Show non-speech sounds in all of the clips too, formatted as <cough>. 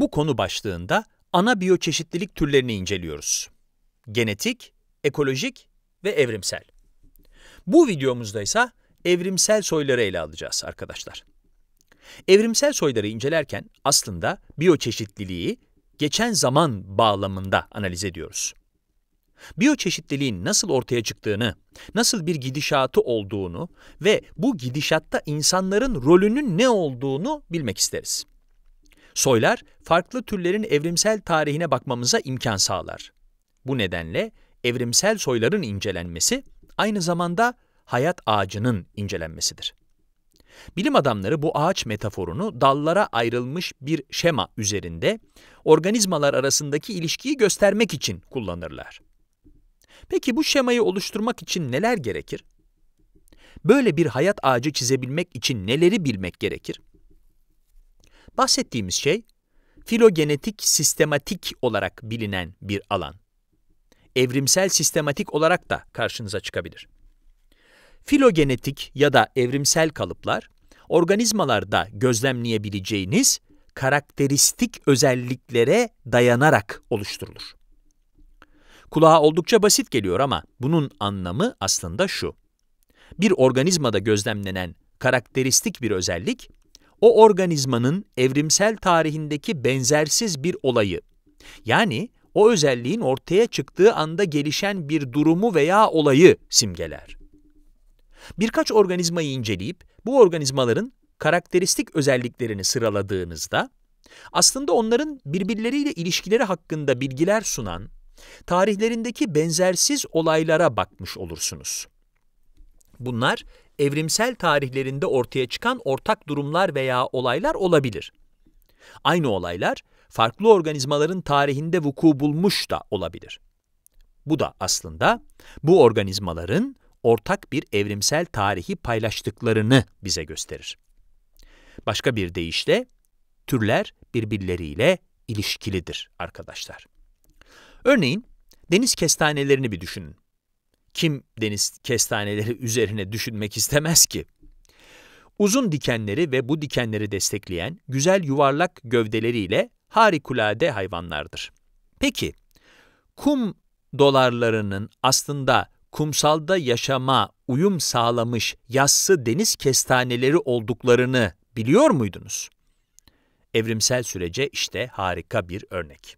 Bu konu başlığında ana biyoçeşitlilik türlerini inceliyoruz. Genetik, ekolojik ve evrimsel. Bu videomuzda ise evrimsel soyları ele alacağız arkadaşlar. Evrimsel soyları incelerken aslında biyoçeşitliliği geçen zaman bağlamında analiz ediyoruz. Biyoçeşitliliğin nasıl ortaya çıktığını, nasıl bir gidişatı olduğunu ve bu gidişatta insanların rolünün ne olduğunu bilmek isteriz. Soylar, farklı türlerin evrimsel tarihine bakmamıza imkan sağlar. Bu nedenle evrimsel soyların incelenmesi, aynı zamanda hayat ağacının incelenmesidir. Bilim adamları bu ağaç metaforunu dallara ayrılmış bir şema üzerinde organizmalar arasındaki ilişkiyi göstermek için kullanırlar. Peki bu şemayı oluşturmak için neler gerekir? Böyle bir hayat ağacı çizebilmek için neleri bilmek gerekir? Bahsettiğimiz şey filogenetik sistematik olarak bilinen bir alan. Evrimsel sistematik olarak da karşınıza çıkabilir. Filogenetik ya da evrimsel kalıplar, organizmalarda gözlemleyebileceğiniz karakteristik özelliklere dayanarak oluşturulur. Kulağa oldukça basit geliyor ama bunun anlamı aslında şu. Bir organizmada gözlemlenen karakteristik bir özellik, o organizmanın evrimsel tarihindeki benzersiz bir olayı, yani o özelliğin ortaya çıktığı anda gelişen bir durumu veya olayı simgeler. Birkaç organizmayı inceleyip bu organizmaların karakteristik özelliklerini sıraladığınızda, aslında onların birbirleriyle ilişkileri hakkında bilgiler sunan, tarihlerindeki benzersiz olaylara bakmış olursunuz. Bunlar evrimsel tarihlerinde ortaya çıkan ortak durumlar veya olaylar olabilir. Aynı olaylar farklı organizmaların tarihinde vuku bulmuş da olabilir. Bu da aslında bu organizmaların ortak bir evrimsel tarihi paylaştıklarını bize gösterir. Başka bir deyişle türler birbirleriyle ilişkilidir arkadaşlar. Örneğin deniz kestanelerini bir düşünün kim deniz kestaneleri <laughs> üzerine düşünmek istemez ki? Uzun dikenleri ve bu dikenleri destekleyen güzel yuvarlak gövdeleriyle harikulade hayvanlardır. Peki, kum dolarlarının aslında kumsalda yaşama uyum sağlamış yassı deniz kestaneleri olduklarını biliyor muydunuz? Evrimsel sürece işte harika bir örnek.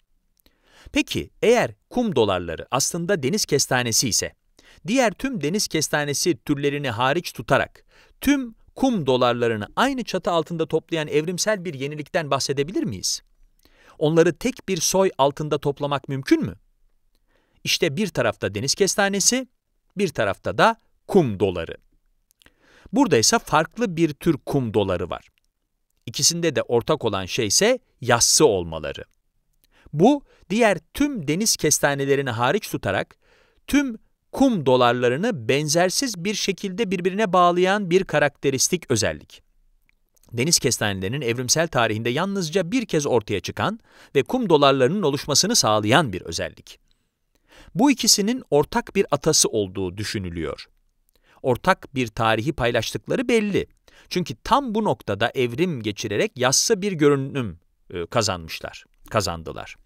Peki eğer kum dolarları aslında deniz kestanesi ise diğer tüm deniz kestanesi türlerini hariç tutarak tüm kum dolarlarını aynı çatı altında toplayan evrimsel bir yenilikten bahsedebilir miyiz? Onları tek bir soy altında toplamak mümkün mü? İşte bir tarafta deniz kestanesi, bir tarafta da kum doları. Burada ise farklı bir tür kum doları var. İkisinde de ortak olan şey ise yassı olmaları. Bu, diğer tüm deniz kestanelerini hariç tutarak tüm kum dolarlarını benzersiz bir şekilde birbirine bağlayan bir karakteristik özellik. Deniz kestanelerinin evrimsel tarihinde yalnızca bir kez ortaya çıkan ve kum dolarlarının oluşmasını sağlayan bir özellik. Bu ikisinin ortak bir atası olduğu düşünülüyor. Ortak bir tarihi paylaştıkları belli. Çünkü tam bu noktada evrim geçirerek yassı bir görünüm e, kazanmışlar, kazandılar.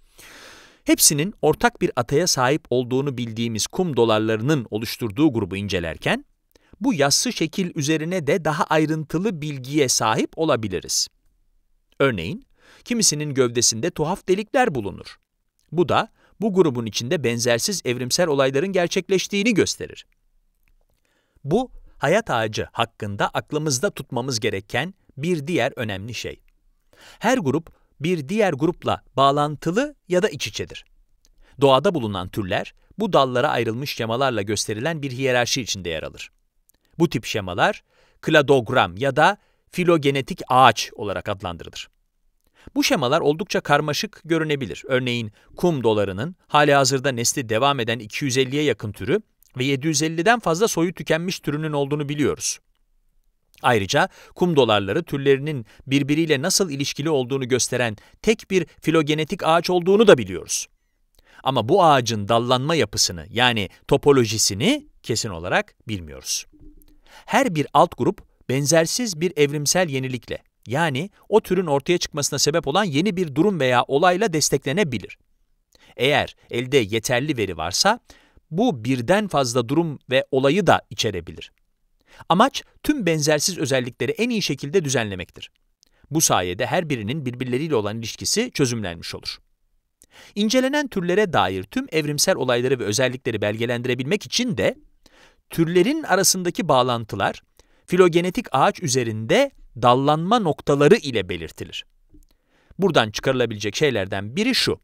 Hepsinin ortak bir ataya sahip olduğunu bildiğimiz kum dolarlarının oluşturduğu grubu incelerken, bu yassı şekil üzerine de daha ayrıntılı bilgiye sahip olabiliriz. Örneğin, kimisinin gövdesinde tuhaf delikler bulunur. Bu da bu grubun içinde benzersiz evrimsel olayların gerçekleştiğini gösterir. Bu, hayat ağacı hakkında aklımızda tutmamız gereken bir diğer önemli şey. Her grup bir diğer grupla bağlantılı ya da iç içedir. Doğada bulunan türler, bu dallara ayrılmış şemalarla gösterilen bir hiyerarşi içinde yer alır. Bu tip şemalar, kladogram ya da filogenetik ağaç olarak adlandırılır. Bu şemalar oldukça karmaşık görünebilir. Örneğin kum dolarının hazırda nesli devam eden 250'ye yakın türü ve 750'den fazla soyu tükenmiş türünün olduğunu biliyoruz. Ayrıca kum dolarları türlerinin birbiriyle nasıl ilişkili olduğunu gösteren tek bir filogenetik ağaç olduğunu da biliyoruz. Ama bu ağacın dallanma yapısını yani topolojisini kesin olarak bilmiyoruz. Her bir alt grup benzersiz bir evrimsel yenilikle yani o türün ortaya çıkmasına sebep olan yeni bir durum veya olayla desteklenebilir. Eğer elde yeterli veri varsa bu birden fazla durum ve olayı da içerebilir. Amaç tüm benzersiz özellikleri en iyi şekilde düzenlemektir. Bu sayede her birinin birbirleriyle olan ilişkisi çözümlenmiş olur. İncelenen türlere dair tüm evrimsel olayları ve özellikleri belgelendirebilmek için de türlerin arasındaki bağlantılar filogenetik ağaç üzerinde dallanma noktaları ile belirtilir. Buradan çıkarılabilecek şeylerden biri şu.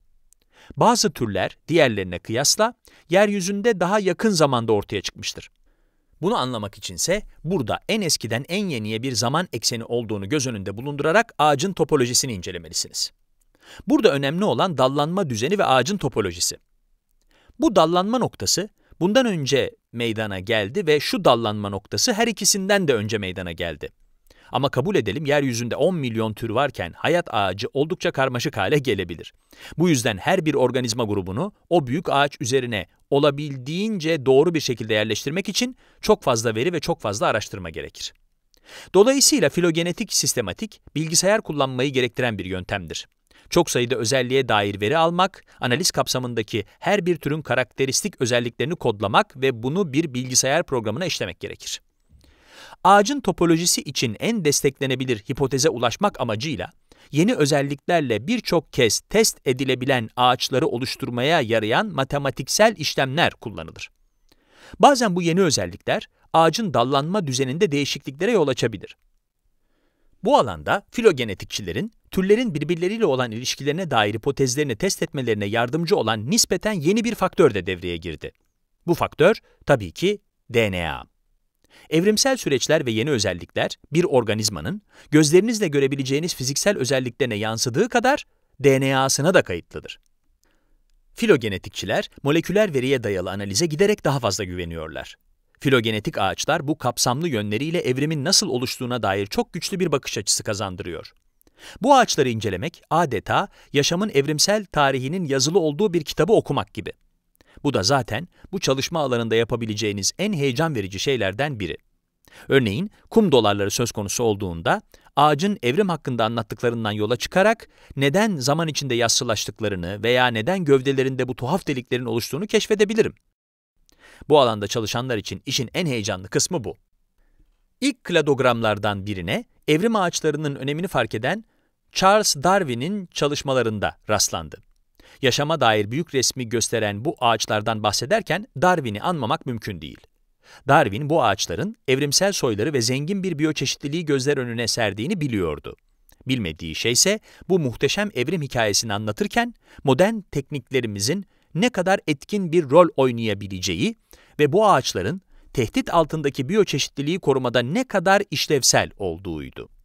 Bazı türler diğerlerine kıyasla yeryüzünde daha yakın zamanda ortaya çıkmıştır. Bunu anlamak içinse burada en eskiden en yeniye bir zaman ekseni olduğunu göz önünde bulundurarak ağacın topolojisini incelemelisiniz. Burada önemli olan dallanma düzeni ve ağacın topolojisi. Bu dallanma noktası bundan önce meydana geldi ve şu dallanma noktası her ikisinden de önce meydana geldi. Ama kabul edelim yeryüzünde 10 milyon tür varken hayat ağacı oldukça karmaşık hale gelebilir. Bu yüzden her bir organizma grubunu o büyük ağaç üzerine olabildiğince doğru bir şekilde yerleştirmek için çok fazla veri ve çok fazla araştırma gerekir. Dolayısıyla filogenetik sistematik bilgisayar kullanmayı gerektiren bir yöntemdir. Çok sayıda özelliğe dair veri almak, analiz kapsamındaki her bir türün karakteristik özelliklerini kodlamak ve bunu bir bilgisayar programına işlemek gerekir ağacın topolojisi için en desteklenebilir hipoteze ulaşmak amacıyla, yeni özelliklerle birçok kez test edilebilen ağaçları oluşturmaya yarayan matematiksel işlemler kullanılır. Bazen bu yeni özellikler, ağacın dallanma düzeninde değişikliklere yol açabilir. Bu alanda filogenetikçilerin, türlerin birbirleriyle olan ilişkilerine dair hipotezlerini test etmelerine yardımcı olan nispeten yeni bir faktör de devreye girdi. Bu faktör tabii ki DNA. Evrimsel süreçler ve yeni özellikler bir organizmanın gözlerinizle görebileceğiniz fiziksel özelliklerine yansıdığı kadar DNA'sına da kayıtlıdır. Filogenetikçiler moleküler veriye dayalı analize giderek daha fazla güveniyorlar. Filogenetik ağaçlar bu kapsamlı yönleriyle evrimin nasıl oluştuğuna dair çok güçlü bir bakış açısı kazandırıyor. Bu ağaçları incelemek adeta yaşamın evrimsel tarihinin yazılı olduğu bir kitabı okumak gibi. Bu da zaten bu çalışma alanında yapabileceğiniz en heyecan verici şeylerden biri. Örneğin kum dolarları söz konusu olduğunda ağacın evrim hakkında anlattıklarından yola çıkarak neden zaman içinde yassılaştıklarını veya neden gövdelerinde bu tuhaf deliklerin oluştuğunu keşfedebilirim. Bu alanda çalışanlar için işin en heyecanlı kısmı bu. İlk kladogramlardan birine evrim ağaçlarının önemini fark eden Charles Darwin'in çalışmalarında rastlandı. Yaşama dair büyük resmi gösteren bu ağaçlardan bahsederken Darwin'i anmamak mümkün değil. Darwin bu ağaçların evrimsel soyları ve zengin bir biyoçeşitliliği gözler önüne serdiğini biliyordu. Bilmediği şey ise bu muhteşem evrim hikayesini anlatırken modern tekniklerimizin ne kadar etkin bir rol oynayabileceği ve bu ağaçların tehdit altındaki biyoçeşitliliği korumada ne kadar işlevsel olduğuydu.